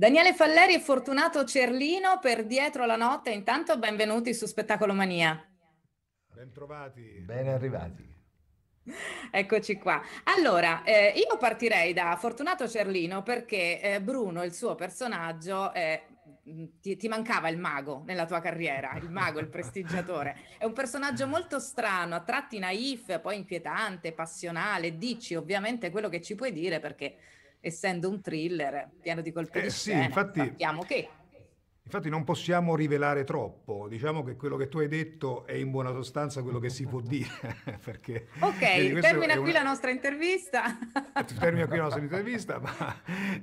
Daniele Falleri e Fortunato Cerlino per Dietro la Notte. Intanto benvenuti su Spettacolo Mania. Bentrovati. Ben arrivati. Eccoci qua. Allora, eh, io partirei da Fortunato Cerlino perché eh, Bruno, il suo personaggio, eh, ti, ti, mancava il mago nella tua carriera, il mago, il prestigiatore. È un personaggio molto strano, a tratti naif, poi inquietante, passionale. Dici ovviamente quello che ci puoi dire perché essendo un thriller pieno di colpi eh, di sì, scena, infatti, sappiamo che Infatti non possiamo rivelare troppo, diciamo che quello che tu hai detto è in buona sostanza quello che si può dire. Perché, ok, vedi, termina una... qui la nostra intervista. termina qui la nostra intervista, ma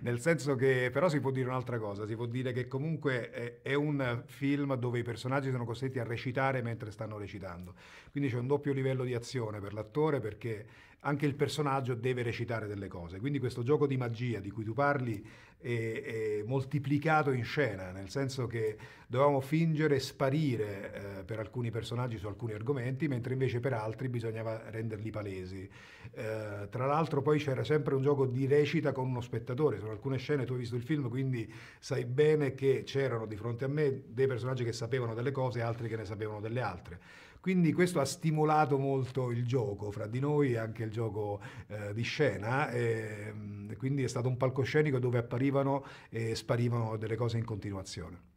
nel senso che però si può dire un'altra cosa, si può dire che comunque è, è un film dove i personaggi sono costretti a recitare mentre stanno recitando, quindi c'è un doppio livello di azione per l'attore perché anche il personaggio deve recitare delle cose, quindi questo gioco di magia di cui tu parli e, e moltiplicato in scena, nel senso che dovevamo fingere sparire eh, per alcuni personaggi su alcuni argomenti, mentre invece per altri bisognava renderli palesi. Eh, tra l'altro poi c'era sempre un gioco di recita con uno spettatore, sono alcune scene, tu hai visto il film, quindi sai bene che c'erano di fronte a me dei personaggi che sapevano delle cose e altri che ne sapevano delle altre. Quindi questo ha stimolato molto il gioco fra di noi, anche il gioco eh, di scena, ehm, e, quindi è stato un palcoscenico dove apparivano e sparivano delle cose in continuazione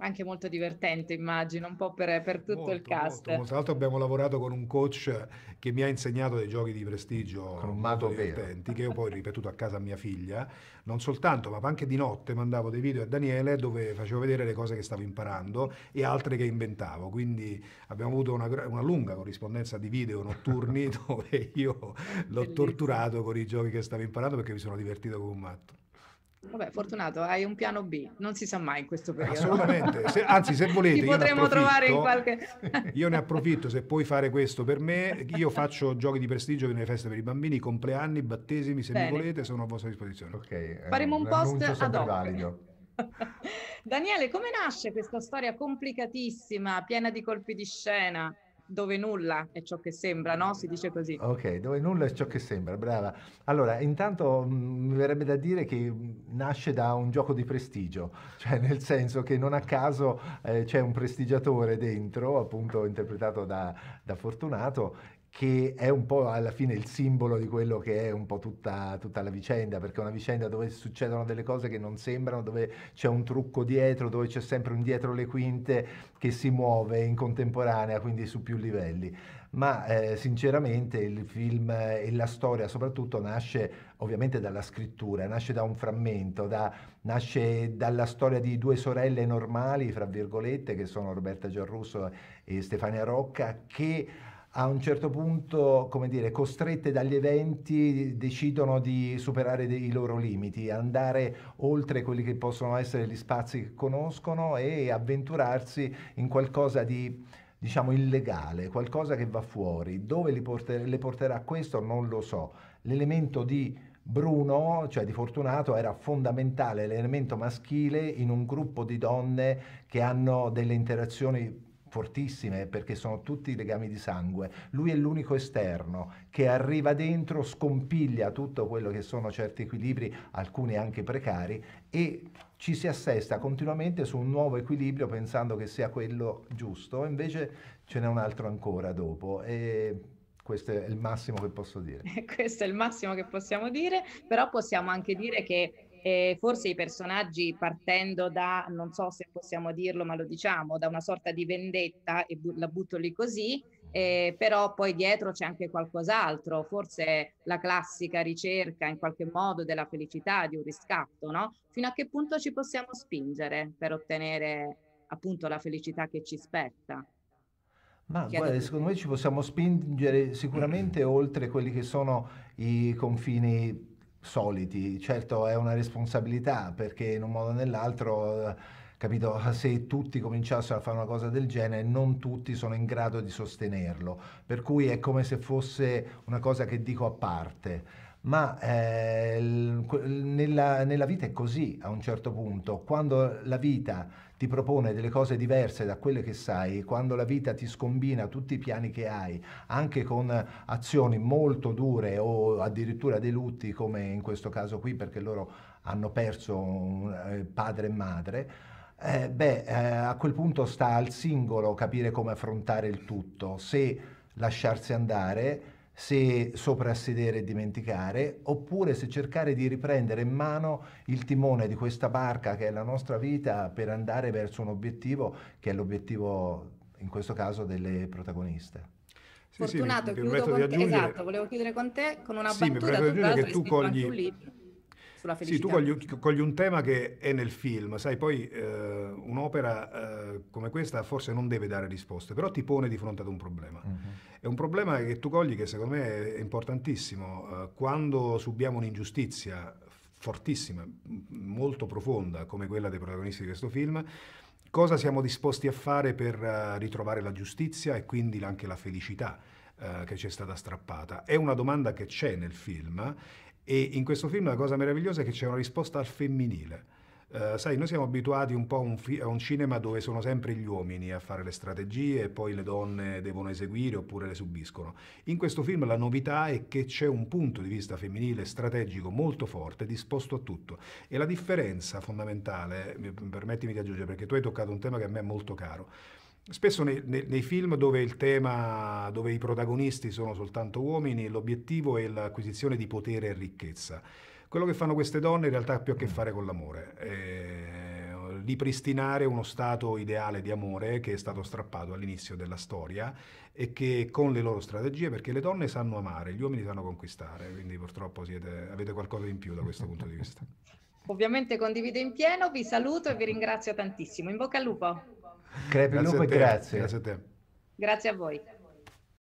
anche molto divertente, immagino, un po' per, per tutto molto, il cast. Molto, molto. Tra l'altro abbiamo lavorato con un coach che mi ha insegnato dei giochi di prestigio con un molto divertenti, che io poi ho ripetuto a casa a mia figlia, non soltanto, ma anche di notte mandavo dei video a Daniele dove facevo vedere le cose che stavo imparando e altre che inventavo, quindi abbiamo avuto una, una lunga corrispondenza di video notturni dove io l'ho Bellissimo. torturato con i giochi che stavo imparando perché mi sono divertito come un matto. Vabbè, fortunato, hai un piano B, non si sa mai in questo periodo. Assolutamente, se, anzi se volete... Ti potremmo trovare in qualche... io ne approfitto, se puoi fare questo per me, io faccio giochi di prestigio nelle feste per i bambini, compleanni, battesimi, se Bene. mi volete sono a vostra disposizione. Ok, eh, faremo un, un post ad hoc. Valido. Daniele, come nasce questa storia complicatissima, piena di colpi di scena? dove nulla è ciò che sembra, no? Si dice così. Ok, dove nulla è ciò che sembra, brava. Allora, intanto mm, mi verrebbe da dire che mm, nasce da un gioco di prestigio, cioè nel senso che non a caso eh, c'è un prestigiatore dentro, appunto interpretato da, da Fortunato, che è un po' alla fine il simbolo di quello che è un po' tutta, tutta, la vicenda, perché è una vicenda dove succedono delle cose che non sembrano, dove c'è un trucco dietro, dove c'è sempre un dietro le quinte che si muove in contemporanea, quindi su più livelli. Ma eh, sinceramente il film e la storia soprattutto nasce ovviamente dalla scrittura, nasce da un frammento, da, nasce dalla storia di due sorelle normali, fra virgolette, che sono Roberta Gianrusso e Stefania Rocca, che a un certo punto, come dire, costrette dagli eventi, decidono di superare dei, i loro limiti, andare oltre quelli che possono essere gli spazi che conoscono e avventurarsi in qualcosa di diciamo illegale, qualcosa che va fuori. Dove li porter- le porterà questo non lo so. L'elemento di Bruno, cioè di Fortunato, era fondamentale, l'elemento maschile in un gruppo di donne che hanno delle interazioni fortissime perché sono tutti legami di sangue. Lui è l'unico esterno che arriva dentro, scompiglia tutto quello che sono certi equilibri, alcuni anche precari, e ci si assesta continuamente su un nuovo equilibrio pensando che sia quello giusto, invece ce n'è un altro ancora dopo. E questo è il massimo che posso dire. questo è il massimo che possiamo dire, però possiamo anche dire che e forse i personaggi partendo da, non so se possiamo dirlo, ma lo diciamo, da una sorta di vendetta, e bu- la butto lì così, eh, però poi dietro c'è anche qualcos'altro, forse la classica ricerca in qualche modo della felicità, di un riscatto, no? Fino a che punto ci possiamo spingere per ottenere appunto la felicità che ci spetta? Ma guarda, secondo me ci possiamo spingere sicuramente oltre quelli che sono i confini soliti. Certo è una responsabilità perché in un modo o nell'altro, eh, capito, se tutti cominciassero a fare una cosa del genere, non tutti sono in grado di sostenerlo. Per cui è come se fosse una cosa che dico a parte ma eh, nella, nella, vita è così a un certo punto, quando la vita ti propone delle cose diverse da quelle che sai, quando la vita ti scombina tutti i piani che hai, anche con azioni molto dure o addirittura dei lutti come in questo caso qui perché loro hanno perso un, eh, padre e madre, eh, beh, eh, a quel punto sta al singolo capire come affrontare il tutto, se lasciarsi andare, se soprassedere e dimenticare, oppure se cercare di riprendere in mano il timone di questa barca che è la nostra vita per andare verso un obiettivo che è l'obiettivo in questo caso delle protagoniste. Sì, Fortunato, sì, chiudo con te, aggiungere... esatto, volevo chiudere con te con una sì, battuta, tu che tu cogli... un libro sulla felicità. Sì, tu cogli, cogli un tema che è nel film, sai, poi eh, un'opera eh, come questa forse non deve dare risposte, però ti pone di fronte ad un problema. Uh-huh. È un problema che tu cogli che secondo me è importantissimo. Eh, quando subiamo un'ingiustizia fortissima, molto profonda, come quella dei protagonisti di questo film, cosa siamo disposti a fare per eh, ritrovare la giustizia e quindi anche la felicità? Eh, che ci è stata strappata. È una domanda che c'è nel film e in questo film la cosa meravigliosa è che c'è una risposta al femminile. Uh, sai, noi siamo abituati un po' a un, fi- a un, cinema dove sono sempre gli uomini a fare le strategie e poi le donne devono eseguire oppure le subiscono. In questo film la novità è che c'è un punto di vista femminile strategico molto forte, disposto a tutto. E la differenza fondamentale, permettimi di aggiungere, perché tu hai toccato un tema che a me è molto caro Spesso nei, nei, nei film dove il tema, dove i protagonisti sono soltanto uomini, l'obiettivo è l'acquisizione di potere e ricchezza. Quello che fanno queste donne in realtà ha più a che mm. fare con l'amore, eh, ripristinare uno stato ideale di amore che è stato strappato all'inizio della storia e che con le loro strategie, perché le donne sanno amare, gli uomini sanno conquistare, quindi purtroppo siete, avete qualcosa in più da questo punto di vista. Ovviamente condivido in pieno, vi saluto e vi ringrazio tantissimo. In bocca al lupo. Crepi grazie Lupo e grazie. Grazie a te. Grazie a voi.